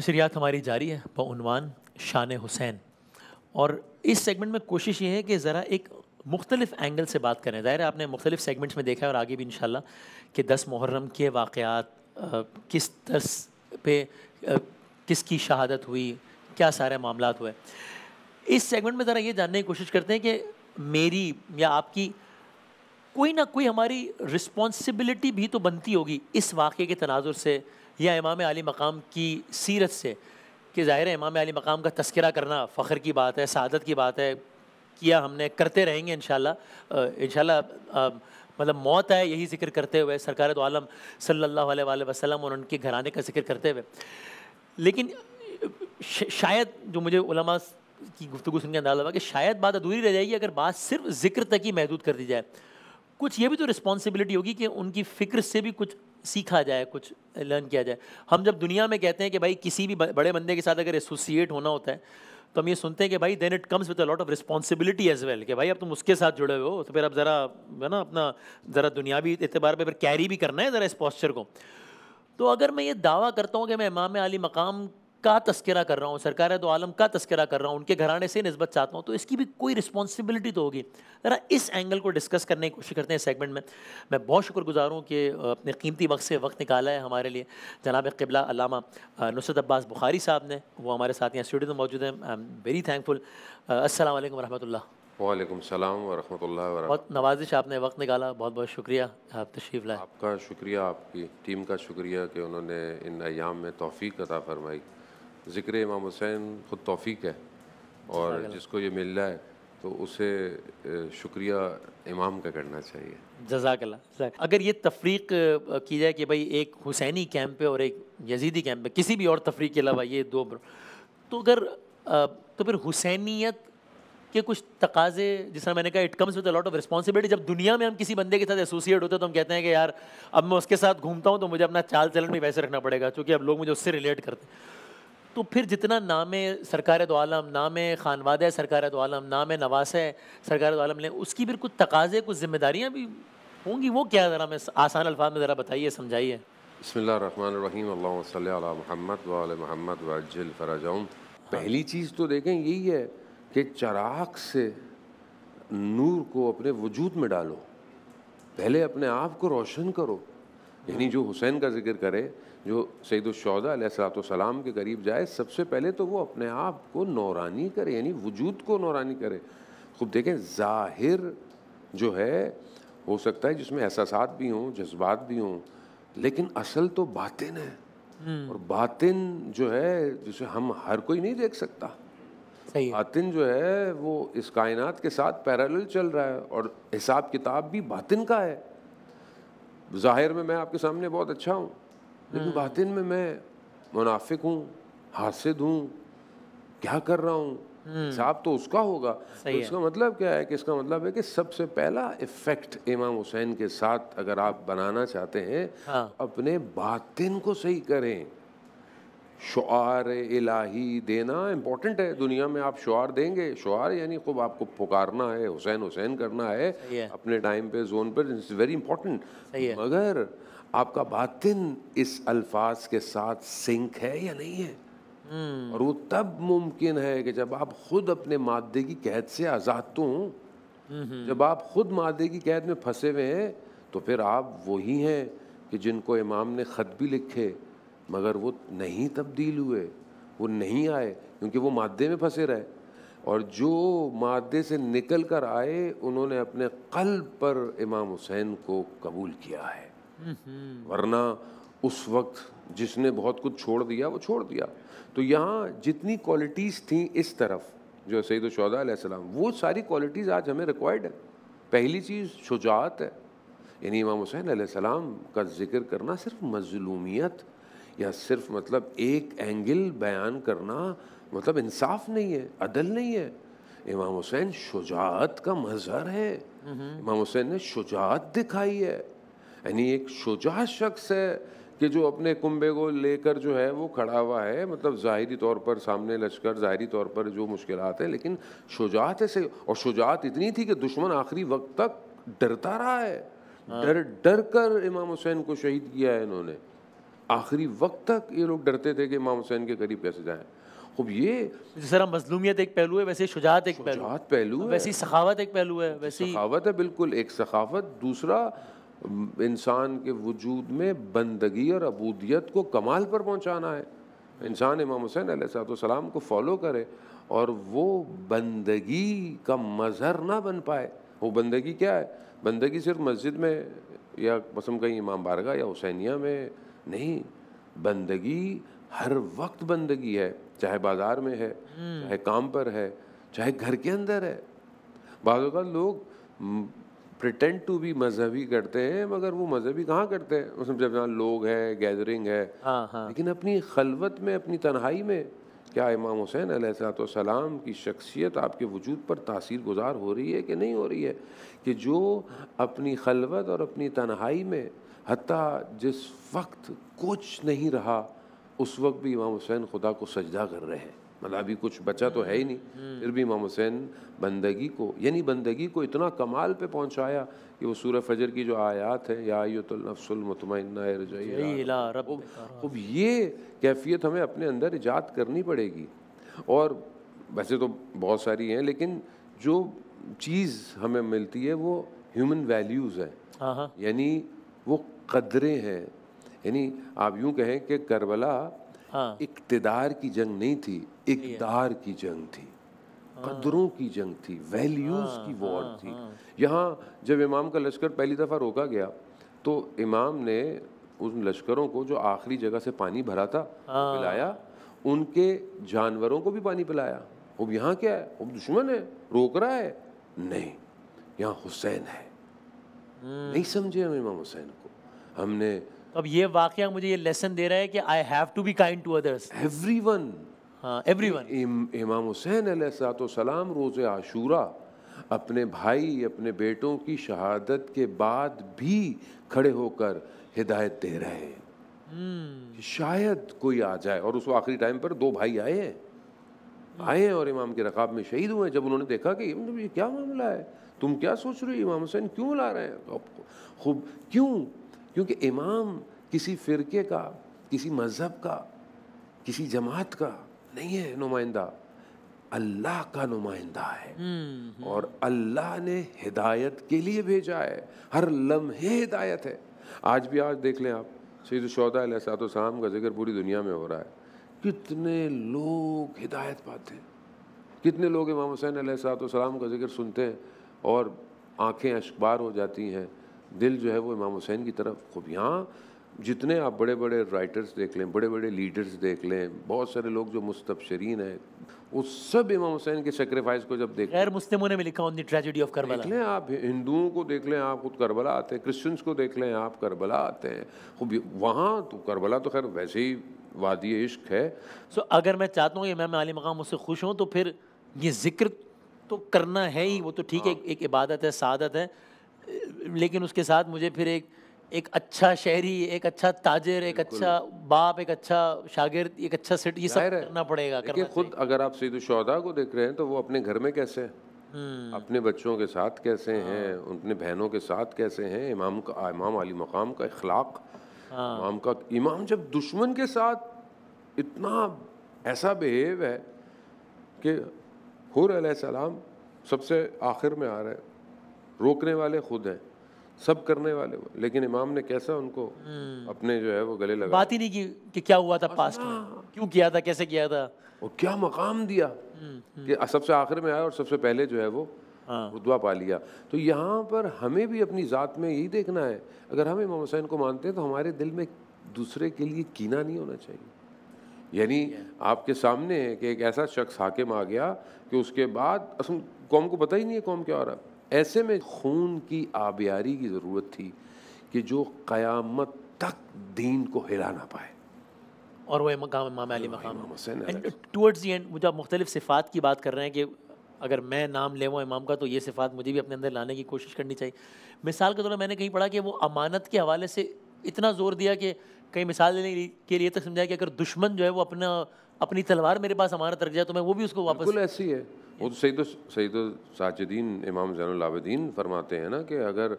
नशरियात तो हमारी जारी है बनवान शान हुसैन और इस सेगमेंट में कोशिश ये है कि ज़रा एक मुख्तलिफ एंगल से बात करें ज़ाहिर आपने मुख्तलिफ सेगमेंट्स में देखा है और आगे भी इन कि दस मुहर्रम के वाक़ात किस दस पे किसकी शहादत हुई क्या सारे मामला हुए इस सेगमेंट में ज़रा ये जानने की कोशिश करते हैं कि मेरी या आपकी कोई ना कोई हमारी रिस्पॉन्सिबिलिटी भी तो बनती होगी इस वाक़े के तनाजुर से या इमाम आली मकाम की सीरत से कि ज़ाहिर है इमाम आली मकाम का तस्करा करना फ़ख्र की बात है सदत की बात है किया हमने करते रहेंगे इन शाला मतलब मौत है यही जिक्र करते हुए सरकार तो आलम सल्ला वसलम और उनके घराने का जिक्र करते हुए लेकिन शायद जो मुझे उलमा की गुफ्तु सुन के अंदाजा हुआ कि शायद बात अधूरी रह जाएगी अगर बात सिर्फ जिक्र तक ही महदूद कर दी जाए कुछ ये भी तो रिस्पॉन्सिबिलिटी होगी कि उनकी फ़िक्र से भी कुछ सीखा जाए कुछ लर्न किया जाए हम जब दुनिया में कहते हैं कि भाई किसी भी बड़े बंदे के साथ अगर एसोसिएट होना होता है तो हम ये सुनते हैं कि भाई then it comes with a lot of responsibility as well कि भाई अब तुम उसके साथ जुड़े हो तो फिर अब ज़रा है ना अपना ज़रा दुनियावी एतबार पर फिर कैरी भी करना है ज़रा इस पॉस्चर को तो अगर मैं ये दावा करता हूँ कि मैं इमाम आली मकाम का तस्करा कर रहा हूँ सरकार तो आलम का तस्करा कर रहा हूँ उनके घराने से नस्बत चाहता हूँ तो इसकी भी कोई रिस्पॉन्सिबिलिटी तो होगी ज़रा इस एंगल को डिस्कस करने की कोशिश करते हैं सेगमेंट में मैं बहुत शुक्रगुजार हूँ कि अपने कीमती वक्त से वक्त निकाला है हमारे लिए जनाब कबला नुसरत अब्बास बुखारी साहब ने वो हमारे साथ यहाँ स्टूडियो में मौजूद हैं आई एम वेरी थैंकफुल असल वरहमल वालेकुम सलाम वरहमतुल्लाह बहुत नवाजिश आपने वक्त निकाला बहुत बहुत शुक्रिया आप तशरीफ़ लाए आपका शुक्रिया आपकी टीम का शुक्रिया कि उन्होंने इन अयाम में तोफ़ी अदा फरमाई ज़िक्र इमाम हुसैन ख़ुद तोफी है और जिसको ये मिल रहा है तो उसे शुक्रिया इमाम का करना चाहिए जजाकला अगर ये तफरीक की जाए कि भाई एक हुसैनी कैंप पे और एक यजीदी कैंप पे किसी भी और तफरीक के अलावा ये दो तो अगर तो फिर हुसैनीत के कुछ तकाजे जिस तरह मैंने कहा it comes with lot of responsibility जब दुनिया में हम किसी बंदे के साथ एसोसिएट होते हैं तो हम कहते हैं कि यार अब मैं उसके साथ घूमता हूँ तो मुझे अपना चाल चलन भी वैसे रखना पड़ेगा क्योंकि अब लोग मुझे उससे रिलेट करते हैं तो फिर जितना नाम सरकार आलम नाम खानवाद सरकार आलम नाम नवास है सरकार आलम लें उसकी भी कुछ तकाजे कुछ जिम्मेदारियाँ भी होंगी वो क्या ज़रा मैं आसान अल्फाज में ज़रा बताइए समझाइए बसमीम महमद महमद पहली चीज़ तो देखें यही है कि चराग से नूर को अपने वजूद में डालो पहले अपने आप को रोशन करो यानी जो हुसैन का जिक्र करे जो सैदुलशौदाम के करीब जाए सबसे पहले तो वो अपने आप को नौरानी करे यानी वजूद को नौरानी करे खूब देखें ज़ाहिर जो है हो सकता है जिसमें एहसास भी हों जज्बात भी हों लेकिन असल तो बातिन है हम्म। और बातिन जो है जिसे हम हर कोई नहीं देख सकता बातिन जो है वो इस कायनात के साथ पैरेलल चल रहा है और हिसाब किताब भी बातिन का है ज़ाहिर में मैं आपके सामने बहुत अच्छा हूँ लेकिन हम्म। बातिन में मैं मुनाफिक हूँ हासिद हूँ क्या कर रहा हूँ हम्म। साहब तो उसका होगा तो इसका मतलब क्या है कि इसका मतलब है कि सबसे पहला इफेक्ट इमाम हुसैन के साथ अगर आप बनाना चाहते हैं हाँ। अपने बातिन को सही करें शुआर इलाही देना इम्पोर्टेंट है दुनिया में आप शुआर देंगे शुआर यानी खूब आपको पुकारना है हुसैन हुसैन करना है, अपने टाइम पे जोन पर इट्स वेरी इम्पोर्टेंट मगर आपका बातिन इस अल्फाज के साथ सिंक है या नहीं है हम्म। और वो तब मुमकिन है कि जब आप खुद अपने मादे की कैद से आज़ाद तो हों हम्म। जब आप खुद मादे की कैद में फंसे हुए हैं तो फिर आप वही हैं कि जिनको इमाम ने ख़त भी लिखे मगर वो नहीं तब्दील हुए वो नहीं आए क्योंकि वो मादे में फंसे रहे और जो मादे से निकल कर आए उन्होंने अपने कल्ब पर इमाम हुसैन को कबूल किया है हम्म। वरना उस वक्त जिसने बहुत कुछ छोड़ दिया वो छोड़ दिया तो यहाँ जितनी क्वालिटीज़ थी इस तरफ जो सईद शहदाम वो सारी क्वालिटीज़ आज हमें रिक्वायर्ड है पहली चीज़ शुजात है यानी इमाम हुसैन सलाम का जिक्र करना सिर्फ मजलूमियत या सिर्फ मतलब एक एंगल बयान करना मतलब इंसाफ नहीं है अदल नहीं है इमाम हुसैन शुजात का मज़हर है हम्म। इमाम हुसैन ने शुजात दिखाई है यानी एक शुजा शख्स है कि जो अपने कुंबे को लेकर जो है वो खड़ा हुआ है मतलब ज़ाहरी तौर पर सामने लश्कर ज़ाहरी तौर पर जो मुश्किल है लेकिन शुजात ऐसे और शुजात इतनी थी कि दुश्मन आखिरी वक्त तक डरता रहा है हाँ। डर डर कर इमाम हुसैन को शहीद किया है इन्होंने आखिरी वक्त तक ये लोग डरते थे कि इमाम हुसैन के करीब कैसे जाएं खूब ये जिस तरह मजलूमियत एक पहलू है वैसे शुजात एक पहलू शुजात पहलू है वैसी सखावत एक पहलू है वैसी सखावत है बिल्कुल एक सखावत दूसरा इंसान के वजूद में बंदगी और अबूदियत को कमाल पर पहुंचाना है इंसान इमाम हुसैन सलाम को फॉलो करे और वो बंदगी का मज़हर ना बन पाए वो बंदगी क्या है बंदगी सिर्फ मस्जिद में या मसम कहीं इमाम बारगा या हुसैनिया में नहीं बंदगी हर वक्त बंदगी है चाहे बाजार में है हम्म। चाहे काम पर है चाहे घर के अंदर है बाद लोग प्रिटेंड टू भी मजहबी करते हैं मगर वो मजहबी कहाँ करते हैं उसमें जब जहाँ लोग हैं गैदरिंग है हाँ, हाँ। लेकिन अपनी खलवत में अपनी तन्हाई में क्या इमाम हुसैन सलाम की शख्सियत आपके वजूद पर तासीर गुजार हो रही है कि नहीं हो रही है कि जो अपनी खलवत और अपनी तन्हाई में हती जिस वक्त कुछ नहीं रहा उस वक्त भी इमाम हुसैन खुदा को सजदा कर रहे हैं मतलब अभी कुछ बचा तो है ही नहीं हम्म। फिर भी इमाम हुसैन बंदगी को यानी बंदगी को इतना कमाल पे पहुंचाया कि वो सूर्य फजर की जो आयात है या अब ये कैफियत हमें अपने अंदर ईजाद करनी पड़ेगी और वैसे तो बहुत सारी हैं लेकिन जो चीज़ हमें मिलती है वो ह्यूमन वैल्यूज़ है यानी वो कदरें हैं यानी आप यूं कहें कि करबला हाँ। इकतदार की जंग नहीं थी इकदार की जंग थी हाँ। कदरों की जंग थी वैल्यूज़ हाँ, की हाँ, वॉर थी यहाँ जब इमाम का लश्कर पहली दफ़ा रोका गया तो इमाम ने उन लश्करों को जो आखिरी जगह से पानी भरा था पिलाया उनके जानवरों को भी पानी पिलाया अब यहाँ क्या है अब दुश्मन है रोक रहा है नहीं यहाँ हुसैन है हम्म। नहीं समझे हम इमाम हुसैन को हमने तो अब ये वाक्य मुझे ये लेसन दे रहा है कि I have to be kind to others everyone everyone Imam Hussain सलाम रोज़ आशूरा अपने भाई अपने बेटों की शहादत के बाद भी खड़े होकर हिदायत दे रहे हैं hmm. शायद कोई आ जाए और उस आखिरी टाइम पर दो भाई आए हैं आए हैं और इमाम के रकाब में शहीद हुए जब उन्होंने देखा कि ये क्या मामला है तुम क्या सोच रहे हो इमाम हुसैन क्यों ला रहे हैं तो आपको खूब क्यों क्योंकि इमाम किसी फ़िरके का किसी मज़हब का किसी जमात का नहीं है नुमाइंदा अल्लाह का नुमाइंदा है हम्म, और अल्लाह ने हिदायत के लिए भेजा है हर लम्हे हिदायत है आज भी आज देख लें आप शहीद शौदा सात शाम का जिक्र पूरी दुनिया में हो रहा है कितने लोग हिदायत पाते हैं कितने लोग इमाम हुसैन सात का जिक्र सुनते हैं और आंखें अशबार हो जाती हैं दिल जो है वो इमाम हुसैन की तरफ खूब यहाँ जितने आप बड़े बड़े राइटर्स देख लें बड़े बड़े लीडर्स देख लें बहुत सारे लोग जो मुस्तबशरीन हैं वो सब इमाम हुसैन के सेक्रीफाइस को जब देख मुस्लिमों ने भी लिखा ऑन ट्रेजेडी ऑफ करबला देख लें आप हिंदुओं को देख लें आप खुद करबला आते हैं क्रिश्चियंस को देख लें आप करबला आते हैं खूब वहाँ तो करबला तो खैर वैसे ही वादी इश्क है सो so, अगर मैं चाहता हूँ कि मैम आली मकाम उससे खुश हूँ तो फिर ये जिक्र तो करना है ही वो तो ठीक है हाँ। एक इबादत है सादत है लेकिन उसके साथ मुझे फिर एक एक अच्छा शहरी एक अच्छा ताजर एक अच्छा बाप एक अच्छा शागिर्द एक अच्छा सिट ये सब करना पड़ेगा करना खुद अगर आप सीधु शौदा को देख रहे हैं तो वो अपने घर में कैसे हैं हम्म। अपने बच्चों के साथ कैसे हैं अपने हाँ। बहनों के साथ कैसे हैं इमाम का इमाम अली मकाम का इखलाक हाँ। इमाम का इमाम जब दुश्मन के साथ इतना ऐसा बिहेव है कि हुर सलाम सबसे आखिर में आ रहे हैं रोकने वाले खुद हैं सब करने वाले वो लेकिन इमाम ने कैसा उनको हम्म। अपने जो है वो गले लगा बात ही नहीं की कि क्या हुआ था पास्ट में हाँ। क्यों किया था कैसे किया था और क्या मकाम दिया हम्म, हम्म। कि सबसे आखिर में आया और सबसे पहले जो है वो रुतबा हाँ। पा लिया तो यहाँ पर हमें भी अपनी ज़ात में यही देखना है अगर हम इमाम हुसैन को मानते हैं तो हमारे दिल में दूसरे के लिए कीना नहीं होना चाहिए यानी आपके सामने है कि एक ऐसा शख्स हाकिम आ गया कि उसके बाद असल कौम को पता ही नहीं है कौम क्या हो रहा ऐसे में खून की आबियारी की ज़रूरत थी कि जो क़यामत तक दीन को हिला ना पाए और वह मकाम इमाम अली मकाम टूवर्ड्स दी एंड मुझे आप मुख्तलिफ सिफ़ात की बात कर रहे हैं कि अगर मैं नाम ले हूँ इमाम का तो ये सिफ़ात मुझे भी अपने अंदर लाने की कोशिश करनी चाहिए मिसाल के तौर पर मैंने कहीं पढ़ा कि वो अमानत के हवाले से इतना ज़ोर दिया कि कई मिसाल देने के लिए तक तो समझाया कि अगर दुश्मन जो है वो अपना अपनी तलवार मेरे पास अमानत रख जाए तो मैं वो भी उसको वापस बिल्कुल ऐसी है वो तो सही तो सही तो साजिदीन इमाम जैनदीन फरमाते हैं ना कि अगर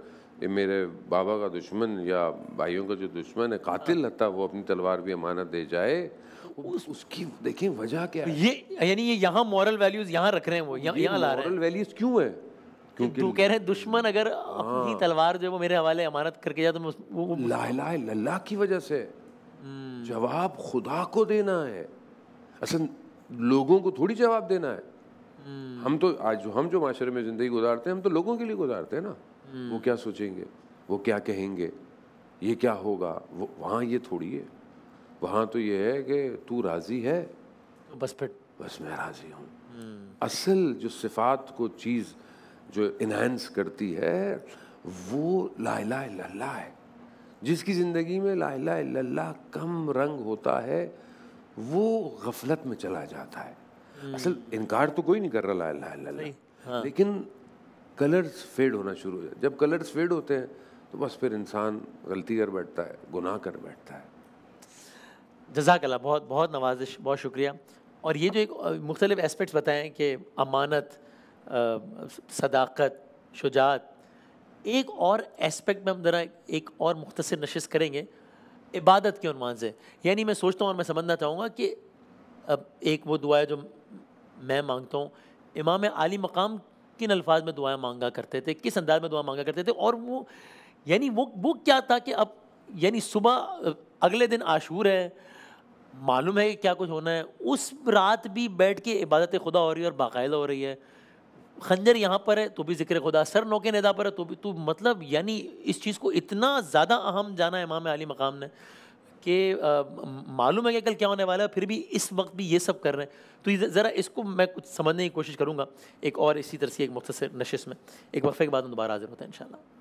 मेरे बाबा का दुश्मन या भाइयों का जो दुश्मन है कातिल रहता हाँ। वो अपनी तलवार भी अमानत दे जाए उस, उसकी देखें वजह क्या है ये यानी ये यहाँ मॉरल वैल्यूज यहाँ रख रहे हैं वो यहाँ यहाँ ला रहे हैं मॉरल वैल्यूज क्यों है क्योंकि तू कह रहे दुश्मन अगर अपनी हाँ। तलवार जो वो मेरे हवाले अमानत करके जाए तो मैं वो ला लल्ला की वजह से हम्म। जवाब खुदा को देना है असल लोगों को थोड़ी जवाब देना है हम्म। हम तो आज जो हम जो माशरे में ज़िंदगी गुजारते हैं हम तो लोगों के लिए गुजारते हैं ना हम्म। वो क्या सोचेंगे वो क्या कहेंगे ये क्या होगा वो वहाँ ये थोड़ी है वहाँ तो ये है कि तू राज़ी है बस फिर बस मैं राज़ी हूँ असल जो सिफात को चीज़ जो इन्हेंस करती है वो लाला लल्ला है जिसकी ज़िंदगी में लाला लल्ला कम रंग होता है वो गफलत में चला जाता है हम्म। असल इनकार तो कोई नहीं कर रहा लाला लल्ला हाँ। लेकिन कलर्स फेड होना शुरू हो जाए जब कलर्स फेड होते हैं तो बस फिर इंसान गलती कर बैठता है गुनाह कर बैठता है जजाकला बहुत बहुत नवाजिश बहुत शुक्रिया और ये जो एक मुख्तलिफ एस्पेक्ट्स बताएं कि अमानत सदाकत शुजात एक और एस्पेक्ट में हम ज़रा एक और मुख्तर नशस्त करेंगे इबादत के अनवान से यानी मैं सोचता हूँ और मैं समझना चाहूँगा कि अब एक वो दुआ है जो मैं मांगता हूँ इमाम आली मकाम किन अल्फाज में दुआएं मांगा करते थे किस अंदाज में दुआ मांगा करते थे और वो यानी वो वो क्या था कि अब यानी सुबह अगले दिन आशूर है मालूम है कि क्या कुछ होना है उस रात भी बैठ के इबादत खुदा हो रही है और बाकायदा हो रही है खंजर यहाँ पर है तो भी जिक्र खुदा सर नौके के पर है तो भी तो मतलब यानी इस चीज़ को इतना ज़्यादा अहम जाना इमाम अली मकाम ने कि मालूम है कि कल क्या होने वाला है फिर भी इस वक्त भी ये सब कर रहे हैं तो ज़रा इसको मैं कुछ समझने की कोशिश करूँगा एक और इसी तरह से एक मुख्तर नशिश में एक वक्फे के बाद दोबारा हाजिर होता है इन